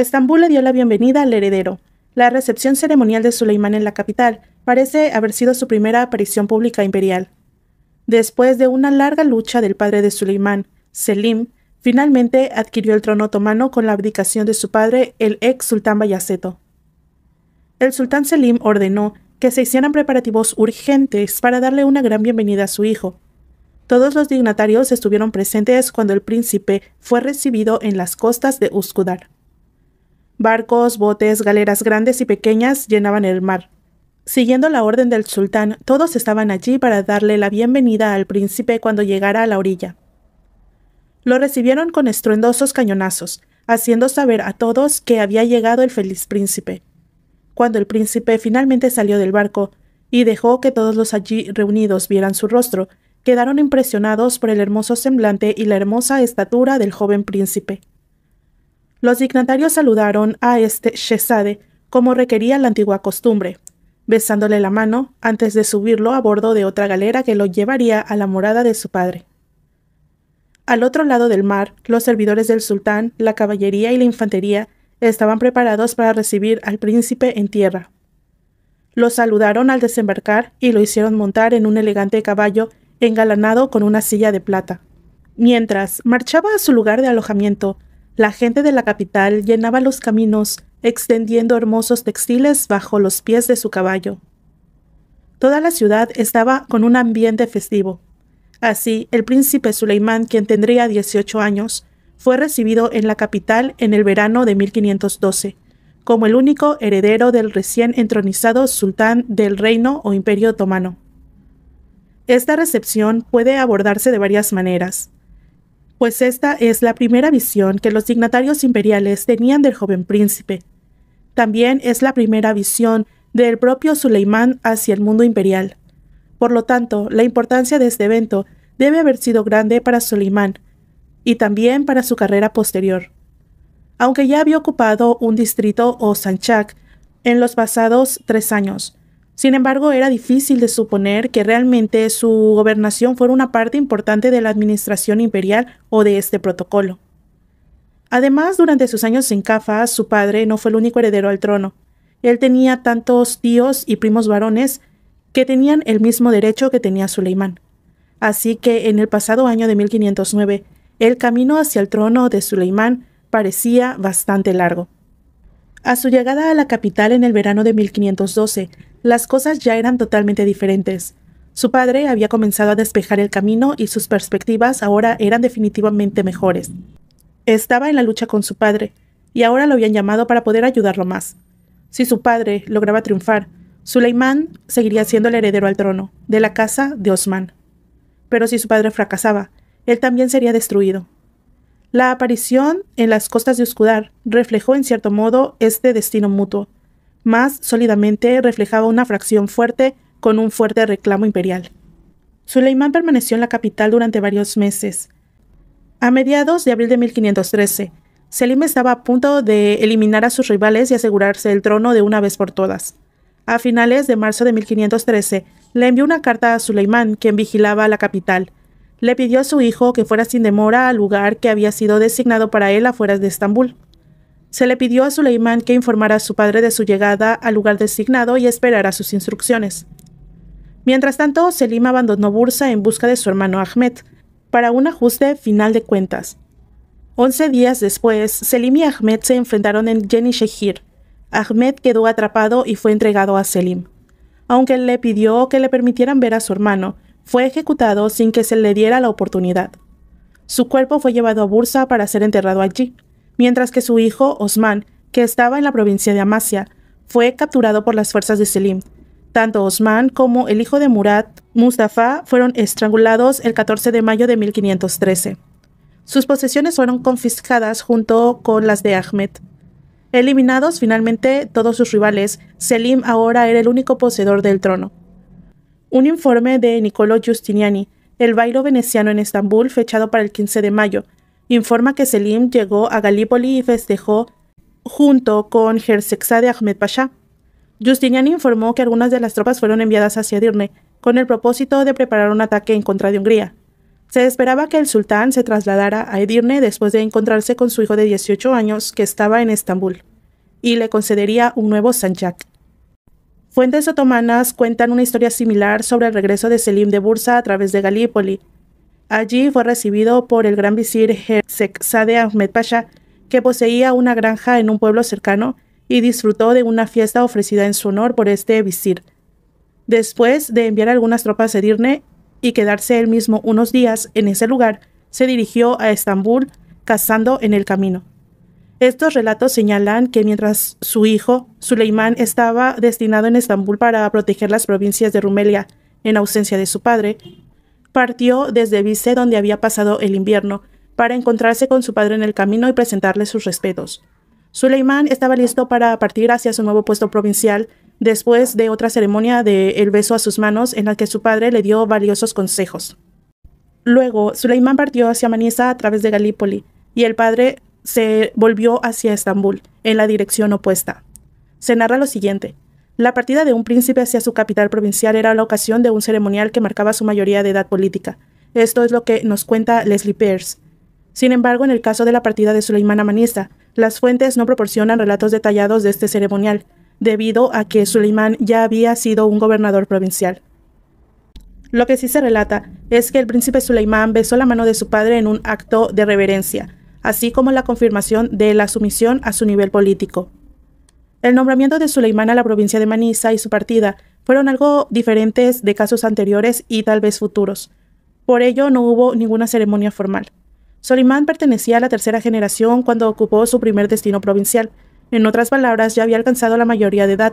Estambul le dio la bienvenida al heredero. La recepción ceremonial de Suleimán en la capital parece haber sido su primera aparición pública imperial. Después de una larga lucha del padre de Suleimán, Selim, finalmente adquirió el trono otomano con la abdicación de su padre, el ex sultán Bayaceto. El sultán Selim ordenó que se hicieran preparativos urgentes para darle una gran bienvenida a su hijo. Todos los dignatarios estuvieron presentes cuando el príncipe fue recibido en las costas de Uskudar. Barcos, botes, galeras grandes y pequeñas llenaban el mar. Siguiendo la orden del sultán, todos estaban allí para darle la bienvenida al príncipe cuando llegara a la orilla. Lo recibieron con estruendosos cañonazos, haciendo saber a todos que había llegado el feliz príncipe. Cuando el príncipe finalmente salió del barco y dejó que todos los allí reunidos vieran su rostro, quedaron impresionados por el hermoso semblante y la hermosa estatura del joven príncipe. Los dignatarios saludaron a este Shesade como requería la antigua costumbre, besándole la mano antes de subirlo a bordo de otra galera que lo llevaría a la morada de su padre. Al otro lado del mar, los servidores del sultán, la caballería y la infantería estaban preparados para recibir al príncipe en tierra. Lo saludaron al desembarcar y lo hicieron montar en un elegante caballo engalanado con una silla de plata. Mientras marchaba a su lugar de alojamiento, la gente de la capital llenaba los caminos, extendiendo hermosos textiles bajo los pies de su caballo. Toda la ciudad estaba con un ambiente festivo. Así, el príncipe Suleimán, quien tendría 18 años, fue recibido en la capital en el verano de 1512, como el único heredero del recién entronizado sultán del reino o imperio otomano. Esta recepción puede abordarse de varias maneras pues esta es la primera visión que los dignatarios imperiales tenían del joven príncipe. También es la primera visión del propio Suleimán hacia el mundo imperial. Por lo tanto, la importancia de este evento debe haber sido grande para Suleimán y también para su carrera posterior. Aunque ya había ocupado un distrito o sanchak en los pasados tres años, sin embargo, era difícil de suponer que realmente su gobernación fuera una parte importante de la administración imperial o de este protocolo. Además, durante sus años en Cafas, su padre no fue el único heredero al trono. Él tenía tantos tíos y primos varones que tenían el mismo derecho que tenía Suleimán. Así que en el pasado año de 1509, el camino hacia el trono de Suleimán parecía bastante largo. A su llegada a la capital en el verano de 1512, las cosas ya eran totalmente diferentes. Su padre había comenzado a despejar el camino y sus perspectivas ahora eran definitivamente mejores. Estaba en la lucha con su padre, y ahora lo habían llamado para poder ayudarlo más. Si su padre lograba triunfar, Suleimán seguiría siendo el heredero al trono, de la casa de Osman. Pero si su padre fracasaba, él también sería destruido. La aparición en las costas de Uskudar reflejó en cierto modo este destino mutuo más sólidamente reflejaba una fracción fuerte con un fuerte reclamo imperial. Suleimán permaneció en la capital durante varios meses. A mediados de abril de 1513, Selim estaba a punto de eliminar a sus rivales y asegurarse el trono de una vez por todas. A finales de marzo de 1513, le envió una carta a Suleimán, quien vigilaba la capital. Le pidió a su hijo que fuera sin demora al lugar que había sido designado para él afuera de Estambul. Se le pidió a Suleimán que informara a su padre de su llegada al lugar designado y esperara sus instrucciones. Mientras tanto, Selim abandonó Bursa en busca de su hermano Ahmed, para un ajuste final de cuentas. Once días después, Selim y Ahmed se enfrentaron en Jenny Shehir. Ahmed quedó atrapado y fue entregado a Selim. Aunque le pidió que le permitieran ver a su hermano, fue ejecutado sin que se le diera la oportunidad. Su cuerpo fue llevado a Bursa para ser enterrado allí mientras que su hijo Osman, que estaba en la provincia de Amasia, fue capturado por las fuerzas de Selim. Tanto Osman como el hijo de Murat, Mustafa, fueron estrangulados el 14 de mayo de 1513. Sus posesiones fueron confiscadas junto con las de Ahmed. Eliminados finalmente todos sus rivales, Selim ahora era el único poseedor del trono. Un informe de Niccolo Giustiniani, el bailo veneciano en Estambul, fechado para el 15 de mayo, informa que Selim llegó a Galípoli y festejó junto con de Ahmed Pasha. Justinian informó que algunas de las tropas fueron enviadas hacia Edirne con el propósito de preparar un ataque en contra de Hungría. Se esperaba que el sultán se trasladara a Edirne después de encontrarse con su hijo de 18 años que estaba en Estambul y le concedería un nuevo sanchak. Fuentes otomanas cuentan una historia similar sobre el regreso de Selim de Bursa a través de Galípoli Allí fue recibido por el gran visir Sade Ahmed Pasha, que poseía una granja en un pueblo cercano y disfrutó de una fiesta ofrecida en su honor por este visir. Después de enviar algunas tropas a Edirne y quedarse él mismo unos días en ese lugar, se dirigió a Estambul cazando en el camino. Estos relatos señalan que mientras su hijo, Suleimán, estaba destinado en Estambul para proteger las provincias de Rumelia en ausencia de su padre, partió desde Vice donde había pasado el invierno, para encontrarse con su padre en el camino y presentarle sus respetos. Suleimán estaba listo para partir hacia su nuevo puesto provincial después de otra ceremonia de el beso a sus manos en la que su padre le dio valiosos consejos. Luego, Suleimán partió hacia Manisa a través de Galípoli y el padre se volvió hacia Estambul, en la dirección opuesta. Se narra lo siguiente. La partida de un príncipe hacia su capital provincial era la ocasión de un ceremonial que marcaba su mayoría de edad política. Esto es lo que nos cuenta Leslie Peirce. Sin embargo, en el caso de la partida de Suleimán Amanista, las fuentes no proporcionan relatos detallados de este ceremonial, debido a que Suleimán ya había sido un gobernador provincial. Lo que sí se relata es que el príncipe Suleimán besó la mano de su padre en un acto de reverencia, así como la confirmación de la sumisión a su nivel político. El nombramiento de Suleimán a la provincia de Manisa y su partida fueron algo diferentes de casos anteriores y tal vez futuros. Por ello, no hubo ninguna ceremonia formal. Solimán pertenecía a la tercera generación cuando ocupó su primer destino provincial. En otras palabras, ya había alcanzado la mayoría de edad,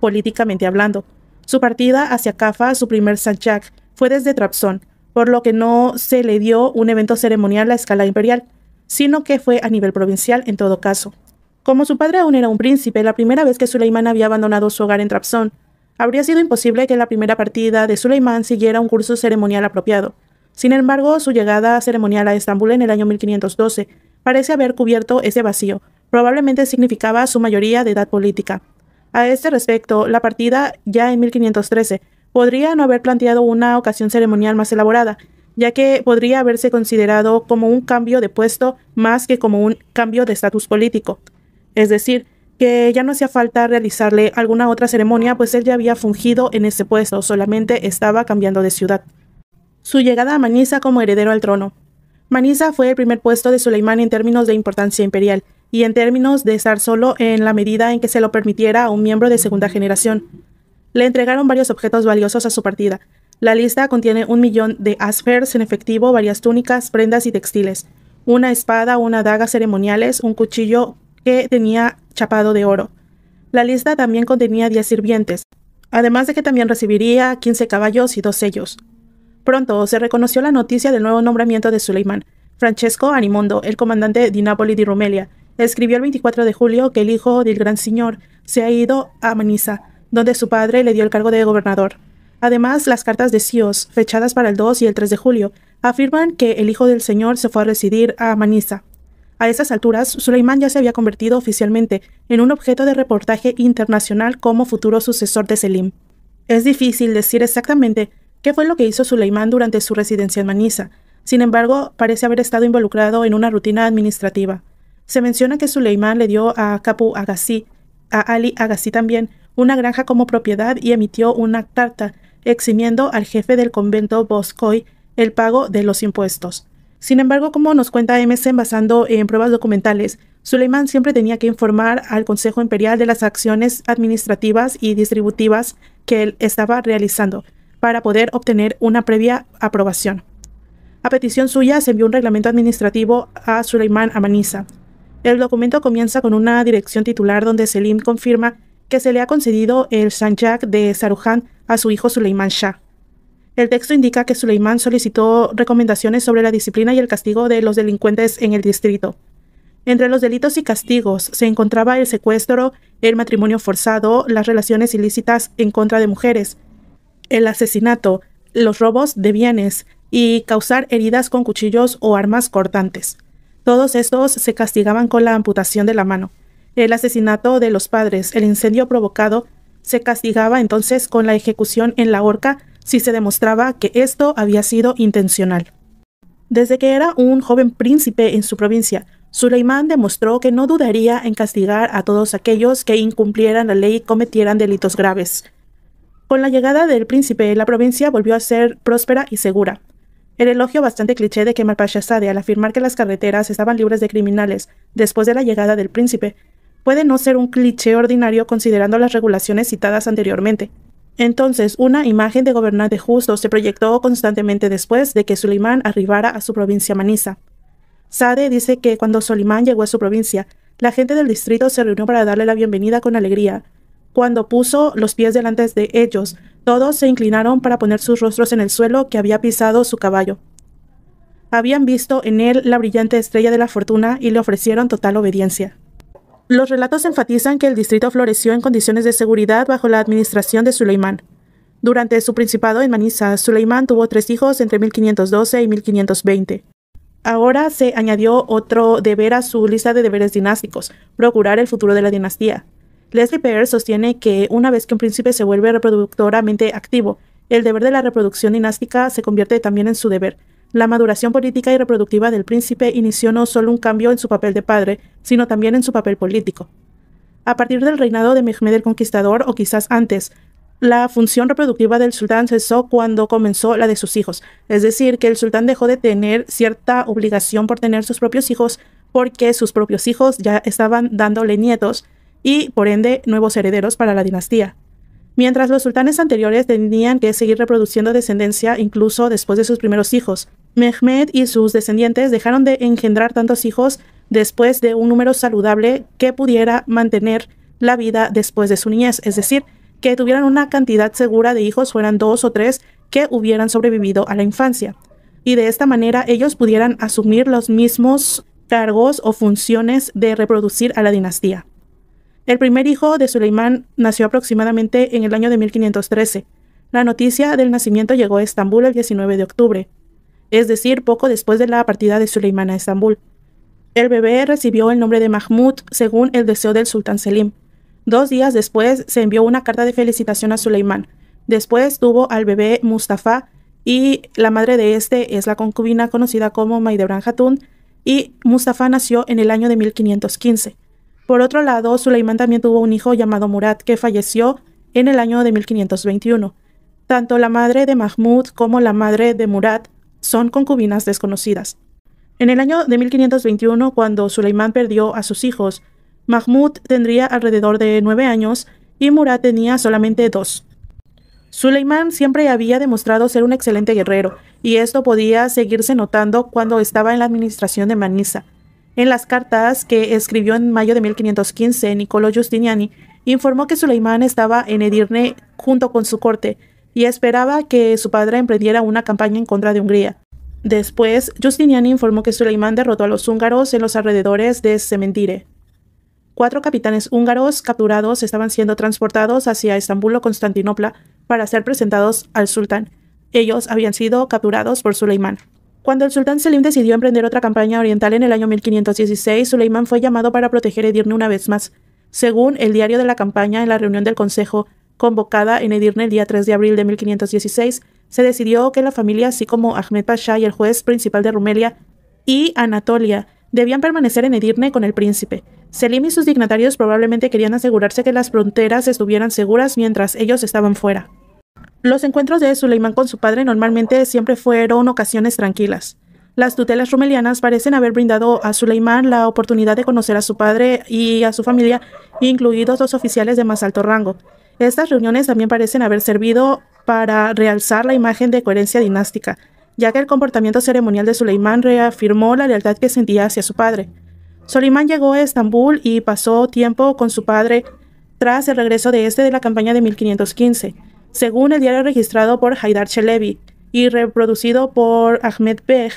políticamente hablando. Su partida hacia Cafa, su primer Sanchak, fue desde Trabzon, por lo que no se le dio un evento ceremonial a escala imperial, sino que fue a nivel provincial en todo caso. Como su padre aún era un príncipe, la primera vez que Suleimán había abandonado su hogar en Trabzon, habría sido imposible que la primera partida de Suleimán siguiera un curso ceremonial apropiado. Sin embargo, su llegada ceremonial a Estambul en el año 1512 parece haber cubierto ese vacío, probablemente significaba su mayoría de edad política. A este respecto, la partida, ya en 1513, podría no haber planteado una ocasión ceremonial más elaborada, ya que podría haberse considerado como un cambio de puesto más que como un cambio de estatus político. Es decir, que ya no hacía falta realizarle alguna otra ceremonia, pues él ya había fungido en ese puesto, solamente estaba cambiando de ciudad. Su llegada a Manisa como heredero al trono. Manisa fue el primer puesto de Suleimán en términos de importancia imperial y en términos de estar solo en la medida en que se lo permitiera a un miembro de segunda generación. Le entregaron varios objetos valiosos a su partida. La lista contiene un millón de asfers en efectivo, varias túnicas, prendas y textiles, una espada, una daga ceremoniales, un cuchillo que tenía chapado de oro. La lista también contenía 10 sirvientes, además de que también recibiría 15 caballos y dos sellos. Pronto se reconoció la noticia del nuevo nombramiento de suleimán Francesco Animondo, el comandante de Napoli di Rumelia, escribió el 24 de julio que el hijo del gran señor se ha ido a Manisa, donde su padre le dio el cargo de gobernador. Además, las cartas de Sios, fechadas para el 2 y el 3 de julio, afirman que el hijo del señor se fue a residir a Manisa. A esas alturas, Suleimán ya se había convertido oficialmente en un objeto de reportaje internacional como futuro sucesor de Selim. Es difícil decir exactamente qué fue lo que hizo Suleimán durante su residencia en Manisa, sin embargo, parece haber estado involucrado en una rutina administrativa. Se menciona que Suleimán le dio a Capu Agassi, a Ali Agassi también, una granja como propiedad y emitió una carta eximiendo al jefe del convento Boscoy el pago de los impuestos. Sin embargo, como nos cuenta MSN basando en pruebas documentales, Suleimán siempre tenía que informar al Consejo Imperial de las acciones administrativas y distributivas que él estaba realizando para poder obtener una previa aprobación. A petición suya se envió un reglamento administrativo a Suleimán Amanisa. El documento comienza con una dirección titular donde Selim confirma que se le ha concedido el Sanjak de Saruhan a su hijo Suleimán Shah. El texto indica que Suleimán solicitó recomendaciones sobre la disciplina y el castigo de los delincuentes en el distrito. Entre los delitos y castigos se encontraba el secuestro, el matrimonio forzado, las relaciones ilícitas en contra de mujeres, el asesinato, los robos de bienes y causar heridas con cuchillos o armas cortantes. Todos estos se castigaban con la amputación de la mano. El asesinato de los padres, el incendio provocado, se castigaba entonces con la ejecución en la horca si se demostraba que esto había sido intencional. Desde que era un joven príncipe en su provincia, Suleimán demostró que no dudaría en castigar a todos aquellos que incumplieran la ley y cometieran delitos graves. Con la llegada del príncipe, la provincia volvió a ser próspera y segura. El elogio bastante cliché de Kemal Pasha al afirmar que las carreteras estaban libres de criminales después de la llegada del príncipe puede no ser un cliché ordinario considerando las regulaciones citadas anteriormente, entonces, una imagen de gobernante justo se proyectó constantemente después de que Suleimán arribara a su provincia Manisa. Sade dice que cuando Solimán llegó a su provincia, la gente del distrito se reunió para darle la bienvenida con alegría. Cuando puso los pies delante de ellos, todos se inclinaron para poner sus rostros en el suelo que había pisado su caballo. Habían visto en él la brillante estrella de la fortuna y le ofrecieron total obediencia. Los relatos enfatizan que el distrito floreció en condiciones de seguridad bajo la administración de Suleimán. Durante su principado en Manisa, Suleimán tuvo tres hijos entre 1512 y 1520. Ahora se añadió otro deber a su lista de deberes dinásticos, procurar el futuro de la dinastía. Leslie Peer sostiene que una vez que un príncipe se vuelve reproductoramente activo, el deber de la reproducción dinástica se convierte también en su deber, la maduración política y reproductiva del príncipe inició no solo un cambio en su papel de padre, sino también en su papel político. A partir del reinado de Mehmed el Conquistador, o quizás antes, la función reproductiva del sultán cesó cuando comenzó la de sus hijos, es decir, que el sultán dejó de tener cierta obligación por tener sus propios hijos porque sus propios hijos ya estaban dándole nietos y, por ende, nuevos herederos para la dinastía. Mientras los sultanes anteriores tenían que seguir reproduciendo descendencia incluso después de sus primeros hijos, Mehmed y sus descendientes dejaron de engendrar tantos hijos después de un número saludable que pudiera mantener la vida después de su niñez, es decir, que tuvieran una cantidad segura de hijos fueran dos o tres que hubieran sobrevivido a la infancia. Y de esta manera ellos pudieran asumir los mismos cargos o funciones de reproducir a la dinastía. El primer hijo de Suleimán nació aproximadamente en el año de 1513. La noticia del nacimiento llegó a Estambul el 19 de octubre es decir, poco después de la partida de Suleimán a Estambul. El bebé recibió el nombre de Mahmud según el deseo del sultán Selim. Dos días después se envió una carta de felicitación a Suleimán. Después tuvo al bebé Mustafa y la madre de este es la concubina conocida como Maidebran Hatun y Mustafa nació en el año de 1515. Por otro lado, Suleimán también tuvo un hijo llamado Murat que falleció en el año de 1521. Tanto la madre de Mahmud como la madre de Murat son concubinas desconocidas. En el año de 1521, cuando Suleimán perdió a sus hijos, Mahmud tendría alrededor de nueve años y Murad tenía solamente dos. Suleimán siempre había demostrado ser un excelente guerrero, y esto podía seguirse notando cuando estaba en la administración de Manisa. En las cartas que escribió en mayo de 1515, Nicolò Giustiniani informó que Suleimán estaba en Edirne junto con su corte, y esperaba que su padre emprendiera una campaña en contra de Hungría. Después, Justinian informó que Suleimán derrotó a los húngaros en los alrededores de Sementire. Cuatro capitanes húngaros capturados estaban siendo transportados hacia Estambul o Constantinopla para ser presentados al sultán. Ellos habían sido capturados por Suleimán. Cuando el sultán Selim decidió emprender otra campaña oriental en el año 1516, Suleimán fue llamado para proteger Edirne una vez más. Según el diario de la campaña en la reunión del consejo, convocada en Edirne el día 3 de abril de 1516, se decidió que la familia, así como Ahmed Pasha y el juez principal de Rumelia y Anatolia, debían permanecer en Edirne con el príncipe. Selim y sus dignatarios probablemente querían asegurarse que las fronteras estuvieran seguras mientras ellos estaban fuera. Los encuentros de Suleimán con su padre normalmente siempre fueron ocasiones tranquilas. Las tutelas rumelianas parecen haber brindado a Suleimán la oportunidad de conocer a su padre y a su familia, incluidos dos oficiales de más alto rango. Estas reuniones también parecen haber servido para realzar la imagen de coherencia dinástica, ya que el comportamiento ceremonial de Suleimán reafirmó la lealtad que sentía hacia su padre. Solimán llegó a Estambul y pasó tiempo con su padre tras el regreso de este de la campaña de 1515, según el diario registrado por Haidar Chelebi y reproducido por Ahmed Beg.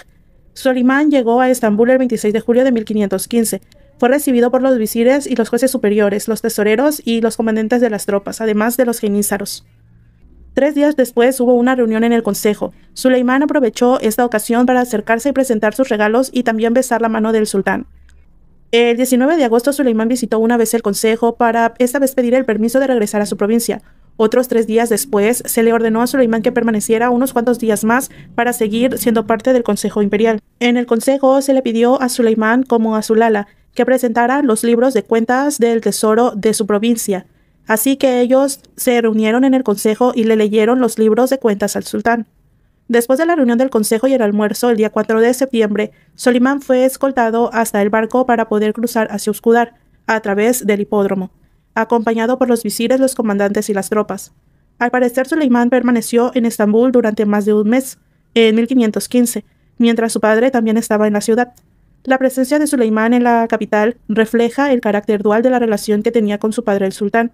Solimán llegó a Estambul el 26 de julio de 1515 fue recibido por los visires y los jueces superiores, los tesoreros y los comandantes de las tropas, además de los genízaros. Tres días después hubo una reunión en el Consejo. Suleimán aprovechó esta ocasión para acercarse y presentar sus regalos y también besar la mano del sultán. El 19 de agosto Suleimán visitó una vez el Consejo para esta vez pedir el permiso de regresar a su provincia. Otros tres días después se le ordenó a Suleimán que permaneciera unos cuantos días más para seguir siendo parte del Consejo Imperial. En el Consejo se le pidió a Suleimán como a Zulala que presentaran los libros de cuentas del tesoro de su provincia. Así que ellos se reunieron en el consejo y le leyeron los libros de cuentas al sultán. Después de la reunión del consejo y el almuerzo el día 4 de septiembre, Solimán fue escoltado hasta el barco para poder cruzar hacia Oscudar a través del hipódromo, acompañado por los visires, los comandantes y las tropas. Al parecer, Solimán permaneció en Estambul durante más de un mes, en 1515, mientras su padre también estaba en la ciudad. La presencia de Suleimán en la capital refleja el carácter dual de la relación que tenía con su padre el sultán.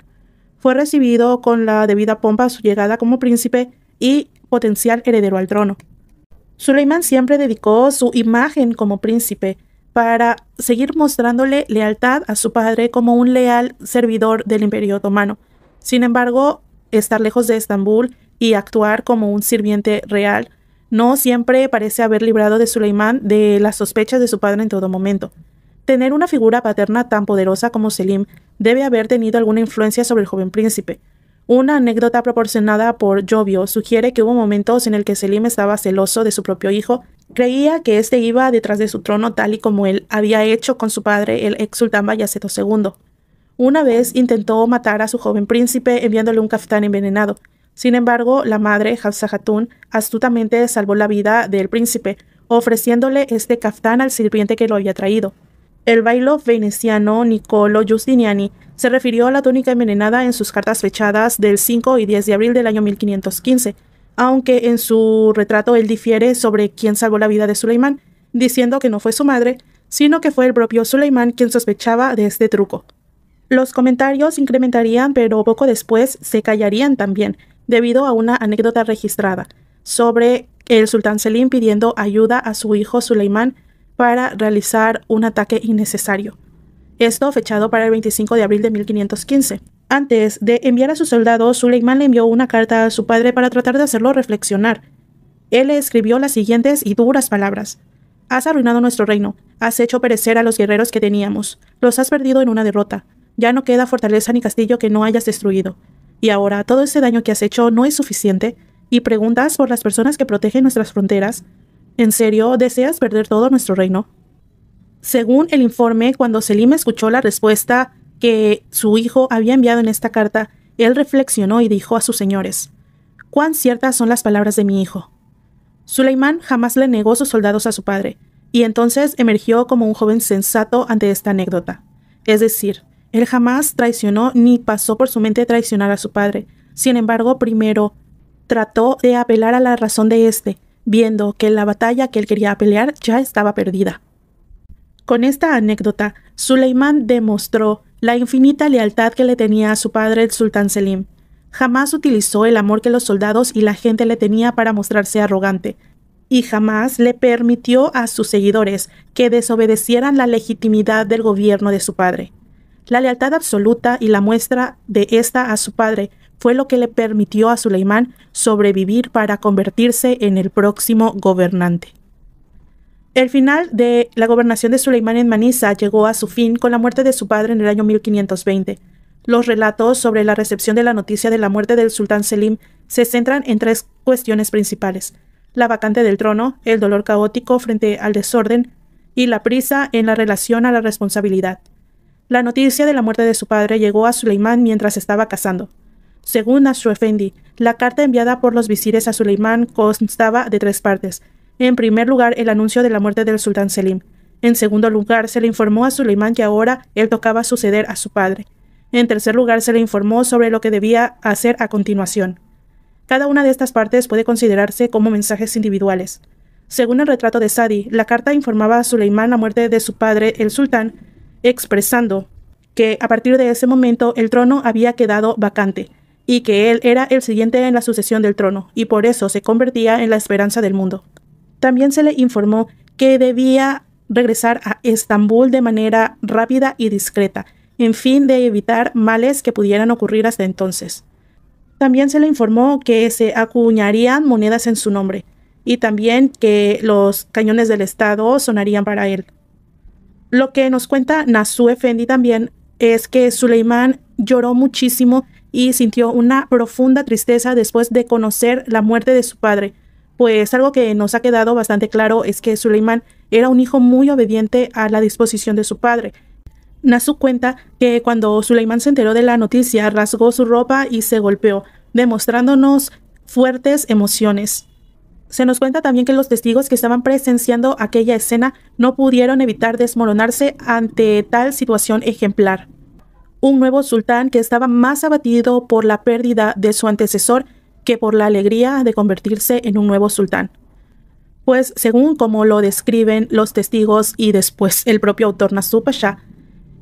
Fue recibido con la debida pompa a su llegada como príncipe y potencial heredero al trono. Suleimán siempre dedicó su imagen como príncipe para seguir mostrándole lealtad a su padre como un leal servidor del imperio otomano. Sin embargo, estar lejos de Estambul y actuar como un sirviente real no siempre parece haber librado de Suleimán de las sospechas de su padre en todo momento. Tener una figura paterna tan poderosa como Selim debe haber tenido alguna influencia sobre el joven príncipe. Una anécdota proporcionada por Jovio sugiere que hubo momentos en el que Selim estaba celoso de su propio hijo, creía que éste iba detrás de su trono tal y como él había hecho con su padre, el ex sultán Bayaceto II. Una vez intentó matar a su joven príncipe enviándole un caftán envenenado, sin embargo, la madre, Hafsa Hatun, astutamente salvó la vida del príncipe, ofreciéndole este caftán al sirviente que lo había traído. El bailo veneciano Niccolo Giustiniani se refirió a la túnica envenenada en sus cartas fechadas del 5 y 10 de abril del año 1515, aunque en su retrato él difiere sobre quién salvó la vida de Suleimán, diciendo que no fue su madre, sino que fue el propio Suleimán quien sospechaba de este truco. Los comentarios incrementarían, pero poco después se callarían también, debido a una anécdota registrada sobre el sultán Selim pidiendo ayuda a su hijo Suleimán para realizar un ataque innecesario. Esto fechado para el 25 de abril de 1515. Antes de enviar a sus soldados, Suleimán le envió una carta a su padre para tratar de hacerlo reflexionar. Él le escribió las siguientes y duras palabras. Has arruinado nuestro reino, has hecho perecer a los guerreros que teníamos, los has perdido en una derrota. Ya no queda fortaleza ni castillo que no hayas destruido. Y ahora todo ese daño que has hecho no es suficiente y preguntas por las personas que protegen nuestras fronteras. ¿En serio deseas perder todo nuestro reino? Según el informe, cuando Selim escuchó la respuesta que su hijo había enviado en esta carta, él reflexionó y dijo a sus señores, cuán ciertas son las palabras de mi hijo. Suleimán jamás le negó sus soldados a su padre, y entonces emergió como un joven sensato ante esta anécdota. Es decir, él jamás traicionó ni pasó por su mente traicionar a su padre. Sin embargo, primero trató de apelar a la razón de éste, viendo que la batalla que él quería pelear ya estaba perdida. Con esta anécdota, Suleimán demostró la infinita lealtad que le tenía a su padre el sultán Selim. Jamás utilizó el amor que los soldados y la gente le tenía para mostrarse arrogante, y jamás le permitió a sus seguidores que desobedecieran la legitimidad del gobierno de su padre. La lealtad absoluta y la muestra de esta a su padre fue lo que le permitió a Suleimán sobrevivir para convertirse en el próximo gobernante. El final de la gobernación de Suleimán en Manisa llegó a su fin con la muerte de su padre en el año 1520. Los relatos sobre la recepción de la noticia de la muerte del sultán Selim se centran en tres cuestiones principales. La vacante del trono, el dolor caótico frente al desorden y la prisa en la relación a la responsabilidad. La noticia de la muerte de su padre llegó a Suleimán mientras estaba casando. Según Efendi, la carta enviada por los visires a Suleimán constaba de tres partes. En primer lugar, el anuncio de la muerte del sultán Selim. En segundo lugar, se le informó a Suleimán que ahora él tocaba suceder a su padre. En tercer lugar, se le informó sobre lo que debía hacer a continuación. Cada una de estas partes puede considerarse como mensajes individuales. Según el retrato de Sadi, la carta informaba a Suleimán la muerte de su padre, el sultán, expresando que a partir de ese momento el trono había quedado vacante y que él era el siguiente en la sucesión del trono y por eso se convertía en la esperanza del mundo. También se le informó que debía regresar a Estambul de manera rápida y discreta, en fin de evitar males que pudieran ocurrir hasta entonces. También se le informó que se acuñarían monedas en su nombre y también que los cañones del Estado sonarían para él. Lo que nos cuenta Nasu Effendi también es que Suleimán lloró muchísimo y sintió una profunda tristeza después de conocer la muerte de su padre. Pues algo que nos ha quedado bastante claro es que Suleimán era un hijo muy obediente a la disposición de su padre. Nasu cuenta que cuando Suleimán se enteró de la noticia, rasgó su ropa y se golpeó, demostrándonos fuertes emociones. Se nos cuenta también que los testigos que estaban presenciando aquella escena no pudieron evitar desmoronarse ante tal situación ejemplar. Un nuevo sultán que estaba más abatido por la pérdida de su antecesor que por la alegría de convertirse en un nuevo sultán. Pues según como lo describen los testigos y después el propio autor Nasú Pasha,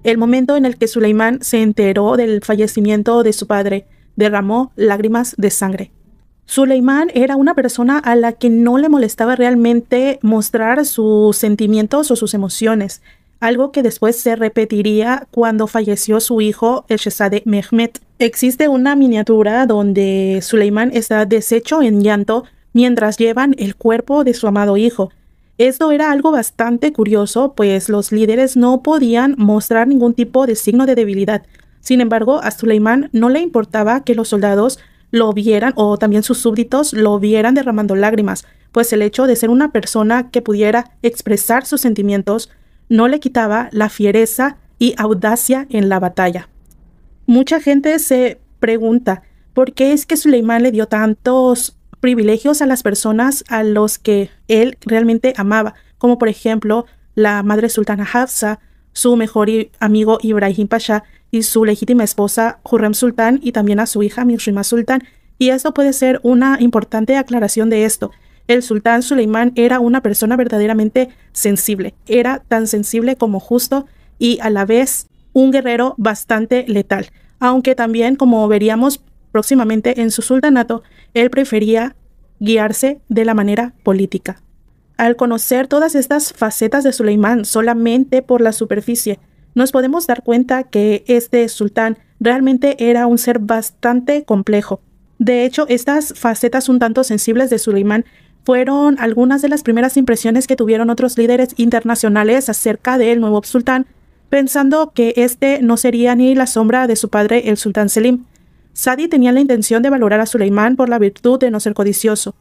el momento en el que Suleimán se enteró del fallecimiento de su padre derramó lágrimas de sangre. Suleimán era una persona a la que no le molestaba realmente mostrar sus sentimientos o sus emociones, algo que después se repetiría cuando falleció su hijo el shesade Mehmet. Existe una miniatura donde Suleimán está deshecho en llanto mientras llevan el cuerpo de su amado hijo. Esto era algo bastante curioso, pues los líderes no podían mostrar ningún tipo de signo de debilidad. Sin embargo, a Suleimán no le importaba que los soldados lo vieran o también sus súbditos lo vieran derramando lágrimas, pues el hecho de ser una persona que pudiera expresar sus sentimientos no le quitaba la fiereza y audacia en la batalla. Mucha gente se pregunta, ¿por qué es que Suleimán le dio tantos privilegios a las personas a los que él realmente amaba? Como por ejemplo la madre sultana Hafsa, su mejor amigo Ibrahim Pasha y su legítima esposa Hurrem Sultán y también a su hija Mirshima Sultan. Y esto puede ser una importante aclaración de esto. El sultán Suleimán era una persona verdaderamente sensible, era tan sensible como justo y a la vez un guerrero bastante letal. Aunque también, como veríamos próximamente en su sultanato, él prefería guiarse de la manera política. Al conocer todas estas facetas de Suleimán solamente por la superficie, nos podemos dar cuenta que este sultán realmente era un ser bastante complejo. De hecho, estas facetas un tanto sensibles de Suleimán fueron algunas de las primeras impresiones que tuvieron otros líderes internacionales acerca del nuevo sultán, pensando que este no sería ni la sombra de su padre el sultán Selim. Sadi tenía la intención de valorar a Suleimán por la virtud de no ser codicioso.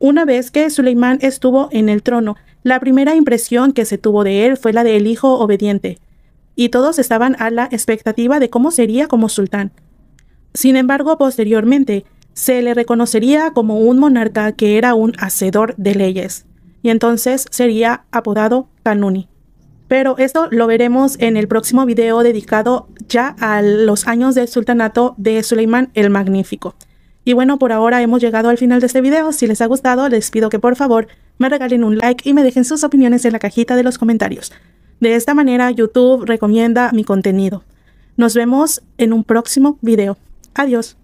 Una vez que Suleimán estuvo en el trono, la primera impresión que se tuvo de él fue la del hijo obediente, y todos estaban a la expectativa de cómo sería como sultán. Sin embargo, posteriormente, se le reconocería como un monarca que era un hacedor de leyes, y entonces sería apodado Kanuni. Pero esto lo veremos en el próximo video dedicado ya a los años del sultanato de Suleimán el Magnífico. Y bueno, por ahora hemos llegado al final de este video. Si les ha gustado, les pido que por favor me regalen un like y me dejen sus opiniones en la cajita de los comentarios. De esta manera, YouTube recomienda mi contenido. Nos vemos en un próximo video. Adiós.